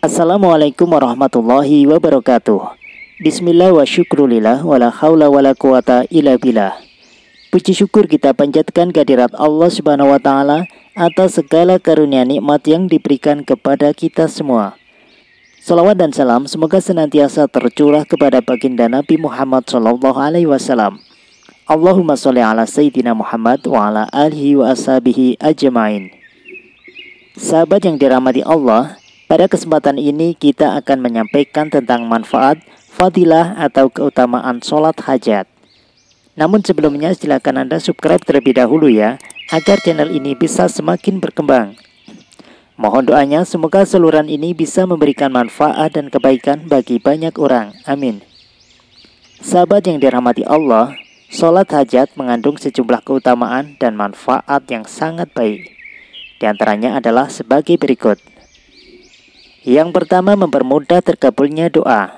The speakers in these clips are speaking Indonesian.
Assalamualaikum warahmatullahi wabarakatuh Bismillah wa syukrulillah wa la khawla wa la quwata ila billah Puji syukur kita panjatkan kehadirat Allah subhanahu wa ta'ala Atas segala karunia nikmat yang diberikan kepada kita semua Salawat dan salam semoga senantiasa tercurah kepada baginda Nabi Muhammad Sallallahu Alaihi Wasallam Allahumma sholli ala sayyidina Muhammad wa ala alihi wa ashabihi ajmain. Sahabat yang dirahmati Allah, pada kesempatan ini kita akan menyampaikan tentang manfaat, fadilah atau keutamaan sholat hajat. Namun sebelumnya silakan Anda subscribe terlebih dahulu ya, agar channel ini bisa semakin berkembang. Mohon doanya semoga seluruhan ini bisa memberikan manfaat dan kebaikan bagi banyak orang. Amin. Sahabat yang dirahmati Allah, Sholat hajat mengandung sejumlah keutamaan dan manfaat yang sangat baik. Di antaranya adalah sebagai berikut. Yang pertama mempermudah terkabulnya doa.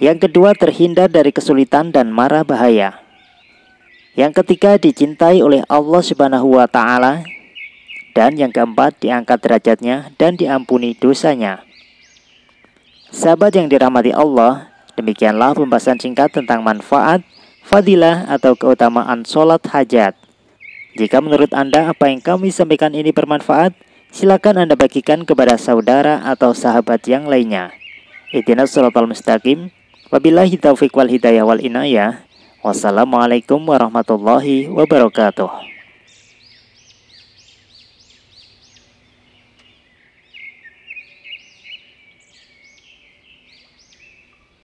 Yang kedua terhindar dari kesulitan dan marah bahaya. Yang ketiga dicintai oleh Allah Subhanahu wa taala. Dan yang keempat diangkat derajatnya dan diampuni dosanya. Sahabat yang dirahmati Allah, demikianlah pembahasan singkat tentang manfaat fadilah atau keutamaan sholat hajat. Jika menurut Anda apa yang kami sampaikan ini bermanfaat, silakan Anda bagikan kepada saudara atau sahabat yang lainnya. surat al mustaqim. Wabillahi taufiq wal hidayah wal inayah. Wassalamualaikum warahmatullahi wabarakatuh.